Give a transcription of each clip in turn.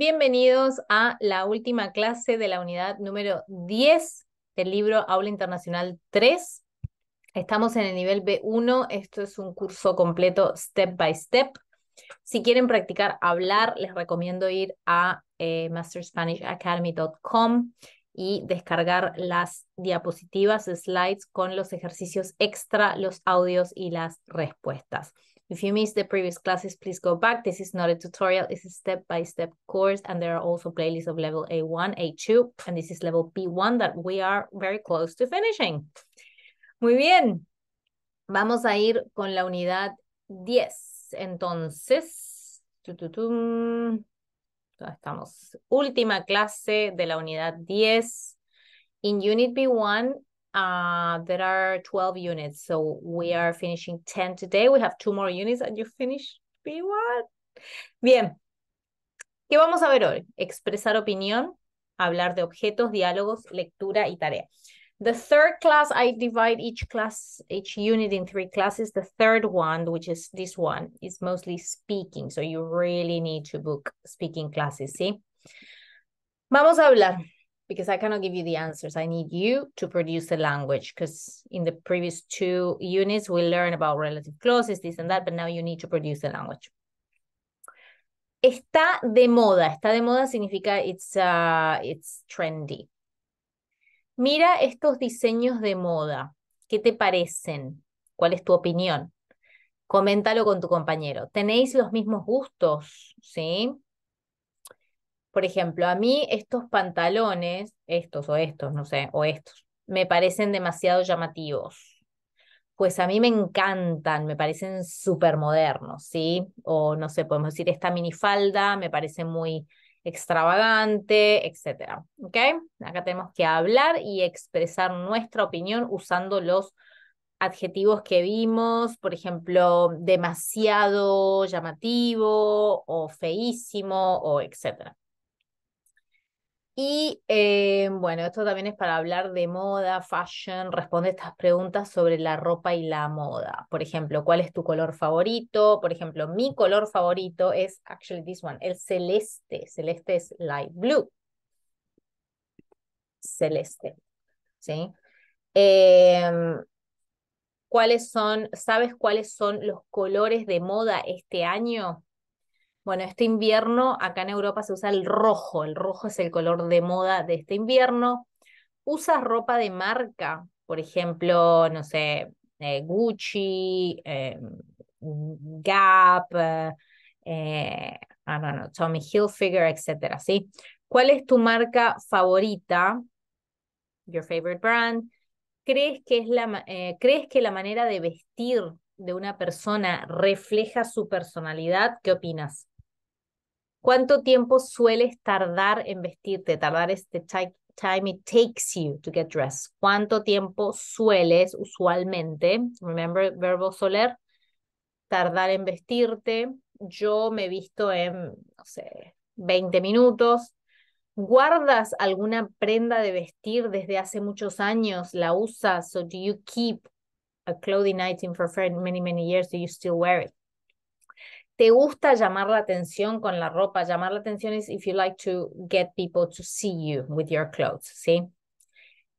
Bienvenidos a la última clase de la unidad número 10 del libro Aula Internacional 3. Estamos en el nivel B1, esto es un curso completo step by step. Si quieren practicar hablar, les recomiendo ir a eh, masterSpanishAcademy.com y descargar las diapositivas, slides con los ejercicios extra, los audios y las respuestas. If you missed the previous classes, please go back. This is not a tutorial, it's a step-by-step course, and there are also playlists of level A1, A2, and this is level B1 that we are very close to finishing. Muy bien, vamos a ir con la unidad 10. Entonces, estamos. Última clase de la unidad 10. In unit B1, uh, there are 12 units. So we are finishing 10 today. We have two more units and you finish B1. Bien. ¿Qué vamos a ver hoy? Expresar opinión, hablar de objetos, diálogos, lectura y tarea. The third class, I divide each class, each unit in three classes. The third one, which is this one, is mostly speaking. So you really need to book speaking classes, see? Vamos a hablar, because I cannot give you the answers. I need you to produce the language, because in the previous two units, we learned about relative clauses, this and that, but now you need to produce the language. Está de moda. Está de moda significa it's, uh, it's trendy. mira estos diseños de moda, ¿qué te parecen? ¿Cuál es tu opinión? Coméntalo con tu compañero. ¿Tenéis los mismos gustos? ¿Sí? Por ejemplo, a mí estos pantalones, estos o estos, no sé, o estos, me parecen demasiado llamativos. Pues a mí me encantan, me parecen súper modernos, ¿sí? O no sé, podemos decir, esta minifalda me parece muy extravagante, etc. Acá tenemos que hablar y expresar nuestra opinión usando los adjetivos que vimos, por ejemplo, demasiado llamativo o feísimo o etcétera. Y eh, bueno, esto también es para hablar de moda, fashion, responde estas preguntas sobre la ropa y la moda. Por ejemplo, ¿cuál es tu color favorito? Por ejemplo, mi color favorito es, actually this one, el celeste. Celeste es light blue. Celeste. ¿Sí? Em, ¿Cuáles son, sabes cuáles son los colores de moda este año? Bueno, este invierno acá en Europa se usa el rojo, el rojo es el color de moda de este invierno. Usas ropa de marca, por ejemplo, no sé, eh, Gucci, eh, Gap, eh, I Tommy Hilfiger, etcétera, ¿sí? ¿Cuál es tu marca favorita? Your favorite brand. ¿Crees que, es la, ¿Crees que la manera de vestir de una persona refleja su personalidad? ¿Qué opinas? ¿Cuánto tiempo sueles tardar en vestirte? Tardar este time it takes you to get dressed. ¿Cuánto tiempo sueles usualmente? Remember, verbo soler, tardar en vestirte. Yo me he visto en, no sé, 20 minutos. ¿Guardas alguna prenda de vestir desde hace muchos años? ¿La usas? So do you keep a clothing item for many, many years? Do you still wear it? ¿Te gusta llamar la atención con la ropa? Llamar la atención es if you like to get people to see you with your clothes, ¿sí?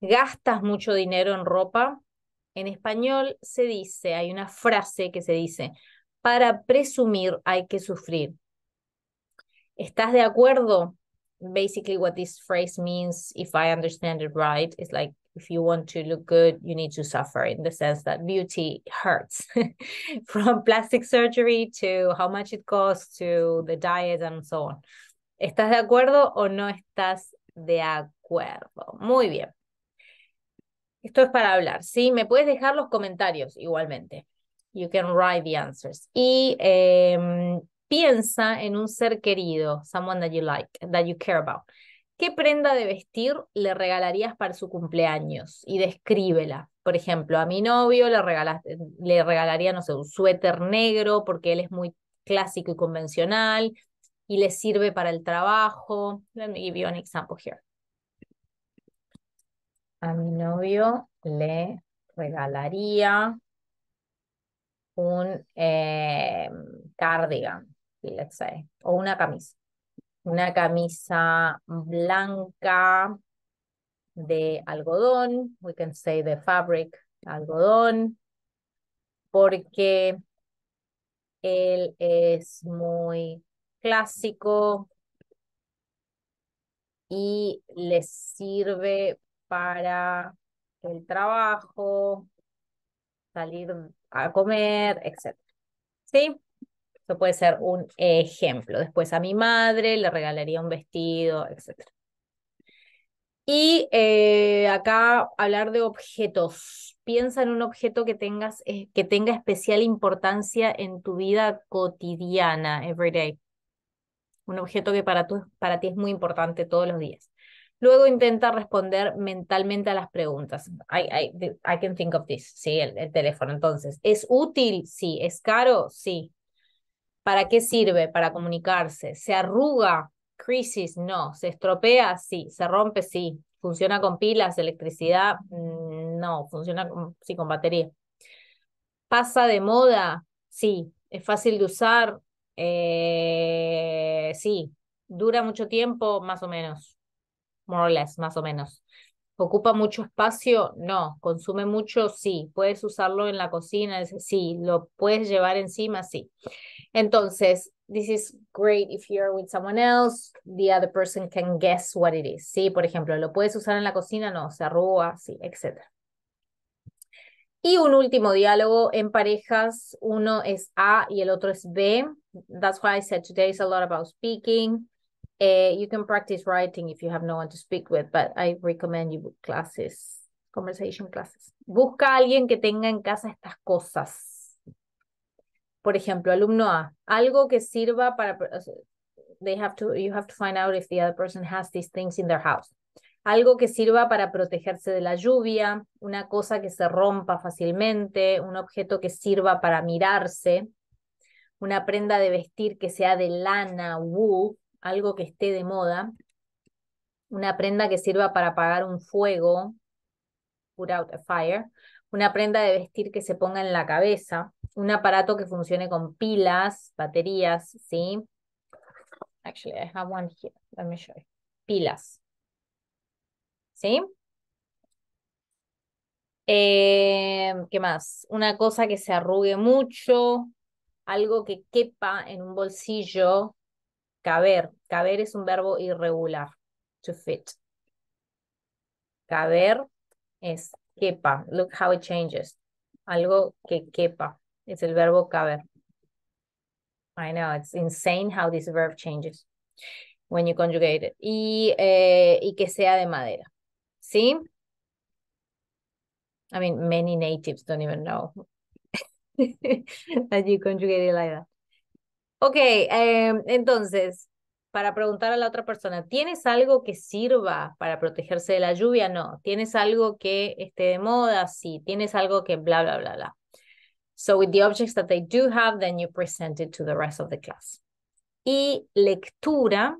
¿Gastas mucho dinero en ropa? En español se dice, hay una frase que se dice, para presumir hay que sufrir. ¿Estás de acuerdo? Basically what this phrase means, if I understand it right, is like if you want to look good, you need to suffer in the sense that beauty hurts from plastic surgery to how much it costs to the diet and so on. ¿Estás de acuerdo o no estás de acuerdo? Muy bien. Esto es para hablar, ¿sí? Me puedes dejar los comentarios igualmente. You can write the answers. Y eh, piensa en un ser querido, someone that you like, that you care about. ¿Qué prenda de vestir le regalarías para su cumpleaños? Y descríbela. Por ejemplo, a mi novio le, le regalaría, no sé, un suéter negro porque él es muy clásico y convencional y le sirve para el trabajo. Let me give you an example here. A mi novio le regalaría un eh, cardigan, let's say, o una camisa una camisa blanca de algodón, we can say the fabric algodón, porque él es muy clásico y le sirve para el trabajo, salir a comer, etc. ¿Sí? puede ser un ejemplo. Después a mi madre le regalaría un vestido, etc. Y eh, acá hablar de objetos. Piensa en un objeto que, tengas, eh, que tenga especial importancia en tu vida cotidiana, everyday. Un objeto que para, para ti es muy importante todos los días. Luego intenta responder mentalmente a las preguntas. I, can think of this. Sí, el teléfono. Entonces, ¿es útil? Sí. ¿Es caro? Sí. ¿Para qué sirve? Para comunicarse. ¿Se arruga? Crisis, no. ¿Se estropea? Sí. ¿Se rompe? Sí. ¿Funciona con pilas, electricidad? Mm, no. ¿Funciona con, sí, con batería? ¿Pasa de moda? Sí. ¿Es fácil de usar? Eh, sí. ¿Dura mucho tiempo? Más o menos. More or less, más o menos. ¿Ocupa mucho espacio? No. ¿Consume mucho? Sí. ¿Puedes usarlo en la cocina? Sí. ¿Lo puedes llevar encima? Sí. Entonces, this is great if you're with someone else, the other person can guess what it is. Sí, por ejemplo, ¿lo puedes usar en la cocina? No, se arruga, sí, etc. Y un último diálogo en parejas, uno es A y el otro es B. That's why I said today is a lot about speaking. Eh, you can practice writing if you have no one to speak with, but I recommend you book classes, conversation classes. Busca a alguien que tenga en casa estas cosas. Por ejemplo, alumno A, algo que sirva para they have to you have to find out if the other person has these things in their house. Algo que sirva para protegerse de la lluvia, una cosa que se rompa fácilmente, un objeto que sirva para mirarse, una prenda de vestir que sea de lana, woo, algo que esté de moda, una prenda que sirva para apagar un fuego, put out a fire, una prenda de vestir que se ponga en la cabeza, un aparato que funcione con pilas, baterías, ¿sí? Actually, I have one here. Let me show you. Pilas. ¿Sí? Eh, ¿Qué más? Una cosa que se arrugue mucho, algo que quepa en un bolsillo, Caber. Caber es un verbo irregular. To fit. Caber es quepa. Look how it changes. Algo que quepa. Es el verbo caber. I know, it's insane how this verb changes when you conjugate it. Y, eh, y que sea de madera. ¿Sí? I mean, many natives don't even know that you conjugate it like that. Ok, em, entonces, para preguntar a la otra persona, ¿tienes algo que sirva para protegerse de la lluvia? No. ¿Tienes algo que esté de moda? Sí. ¿Tienes algo que bla, bla, bla, bla? So with the objects that they do have, then you present it to the rest of the class. Y lectura.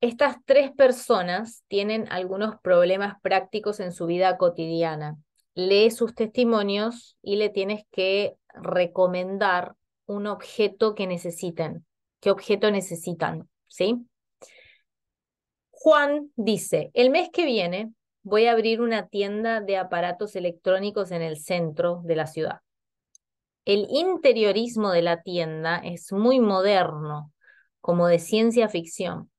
Estas tres personas tienen algunos problemas prácticos en su vida cotidiana. Lee sus testimonios y le tienes que recomendar un objeto que necesiten, qué objeto necesitan, ¿sí? Juan dice, el mes que viene voy a abrir una tienda de aparatos electrónicos en el centro de la ciudad. El interiorismo de la tienda es muy moderno, como de ciencia ficción.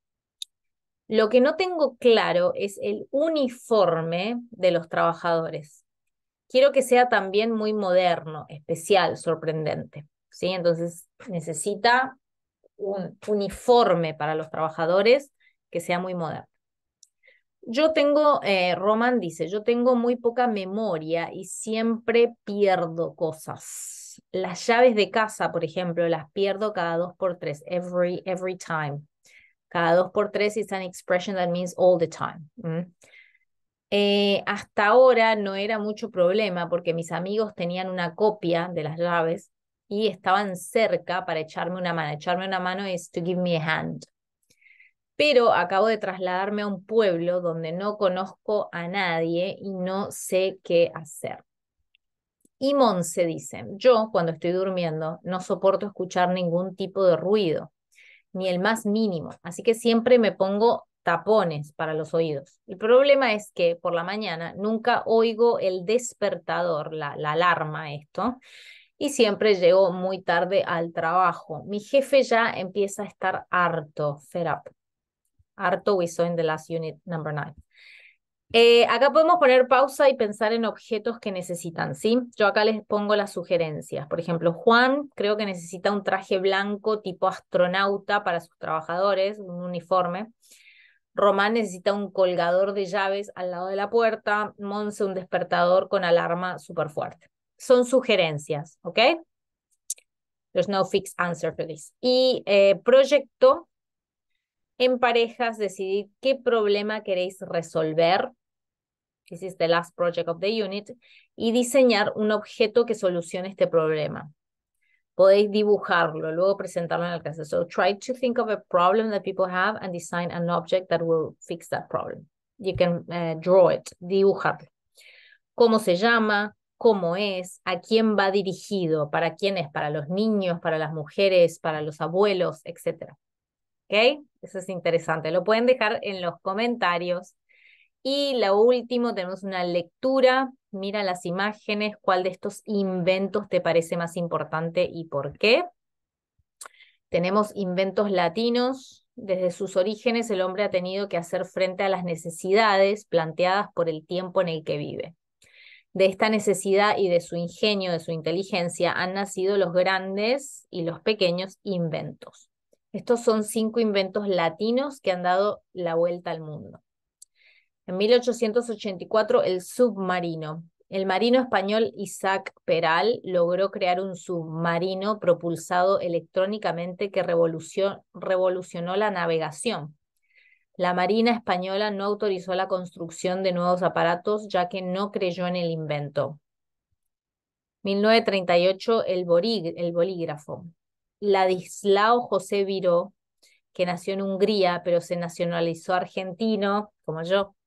Lo que no tengo claro es el uniforme de los trabajadores. Quiero que sea también muy moderno, especial, sorprendente. Entonces necesita un uniforme para los trabajadores que sea muy moderno. Yo tengo, eh, Roman dice, yo tengo muy poca memoria y siempre pierdo cosas. Las llaves de casa, por ejemplo, las pierdo cada dos por tres, every, every time. Cada dos por tres is an expression that means all the time. Eh, hasta ahora no era mucho problema porque mis amigos tenían una copia de las llaves y estaban cerca para echarme una mano. Echarme una mano es to give me a hand. Pero acabo de trasladarme a un pueblo donde no conozco a nadie y no sé qué hacer. Y Monse dice, yo cuando estoy durmiendo no soporto escuchar ningún tipo de ruido, ni el más mínimo, así que siempre me pongo tapones para los oídos. El problema es que por la mañana nunca oigo el despertador, la, la alarma, esto, y siempre llego muy tarde al trabajo. Mi jefe ya empieza a estar harto, fed Harto we saw in the last unit number nine. Eh, acá podemos poner pausa y pensar en objetos que necesitan, ¿sí? Yo acá les pongo las sugerencias. Por ejemplo, Juan creo que necesita un traje blanco tipo astronauta para sus trabajadores, un uniforme. Román necesita un colgador de llaves al lado de la puerta. Monse un despertador con alarma súper fuerte son sugerencias, ¿ok? There's no fixed answer for this. Y eh, proyecto, en parejas, decidir qué problema queréis resolver. This is the last project of the unit. Y diseñar un objeto que solucione este problema. Podéis dibujarlo, luego presentarlo en el caso. So try to think of a problem that people have and design an object that will fix that problem. You can eh, draw it, dibujarlo. ¿Cómo se llama? cómo es, a quién va dirigido, para quién es, para los niños, para las mujeres, para los abuelos, etc. ¿Ok? Eso es interesante. Lo pueden dejar en los comentarios. Y la último, tenemos una lectura. Mira las imágenes, cuál de estos inventos te parece más importante y por qué. Tenemos inventos latinos. Desde sus orígenes el hombre ha tenido que hacer frente a las necesidades planteadas por el tiempo en el que vive de esta necesidad y de su ingenio, de su inteligencia, han nacido los grandes y los pequeños inventos. Estos son cinco inventos latinos que han dado la vuelta al mundo. En 1884, el submarino. El marino español Isaac Peral logró crear un submarino propulsado electrónicamente que revolucionó la navegación. La Marina española no autorizó la construcción de nuevos aparatos ya que no creyó en el invento. 1938, el, bolígrafo. Ladislao José Viró, que nació en Hungría pero se nacionalizó argentino, como yo,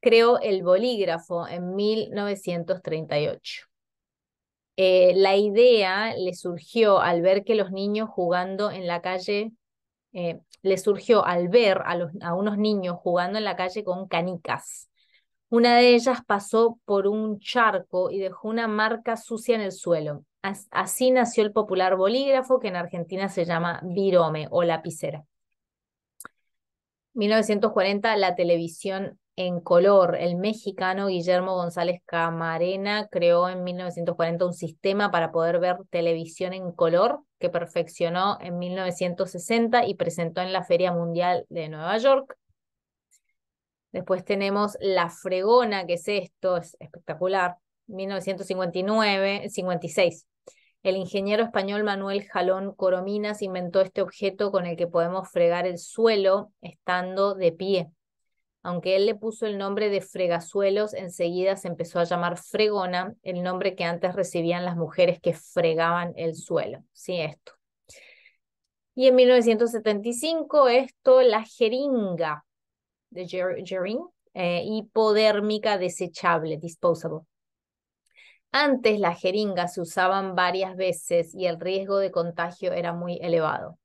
creó el bolígrafo en 1938. Eh, la idea le surgió al ver que los niños jugando en la calle eh, le surgió al ver a, a unos niños jugando en la calle con canicas. Una de ellas pasó por un charco y dejó una marca sucia en el suelo. Así nació el popular bolígrafo que en Argentina se llama virome o lapicera. 1940 la televisión en color, el mexicano Guillermo González Camarena creó en 1940 un sistema para poder ver televisión en color que perfeccionó en 1960 y presentó en la Feria Mundial de Nueva York. Después tenemos La Fregona, que es esto, es espectacular, 1959, 56. El ingeniero español Manuel Jalón Corominas inventó este objeto con el que podemos fregar el suelo estando de pie aunque él le puso el nombre de fregazuelos, enseguida se empezó a llamar fregona, el nombre que antes recibían las mujeres que fregaban el suelo. Sí, esto. Y en 1975, esto, la jeringa de hipodérmica eh, desechable, disposable. Antes las jeringas se usaban varias veces y el riesgo de contagio era muy elevado.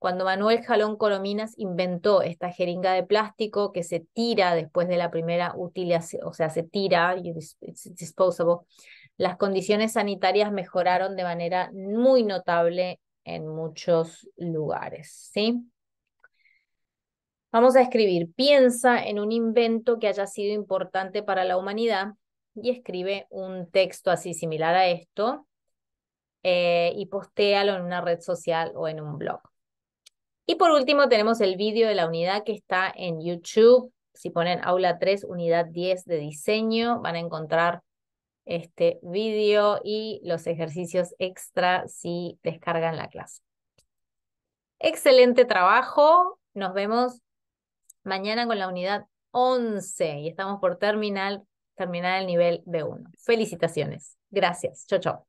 Cuando Manuel Jalón Colominas inventó esta jeringa de plástico que se tira después de la primera utilización, o sea, se tira, it's disposable, las condiciones sanitarias mejoraron de manera muy notable en muchos lugares, ¿sí? Vamos a escribir, piensa en un invento que haya sido importante para la humanidad y escribe un texto así similar a esto eh, y postéalo en una red social o en un blog. Y por último tenemos el vídeo de la unidad que está en YouTube. Si ponen aula 3, unidad 10 de diseño, van a encontrar este vídeo y los ejercicios extra si descargan la clase. Excelente trabajo. Nos vemos mañana con la unidad 11 y estamos por terminar, terminar el nivel B1. Felicitaciones. Gracias. Chau, chau.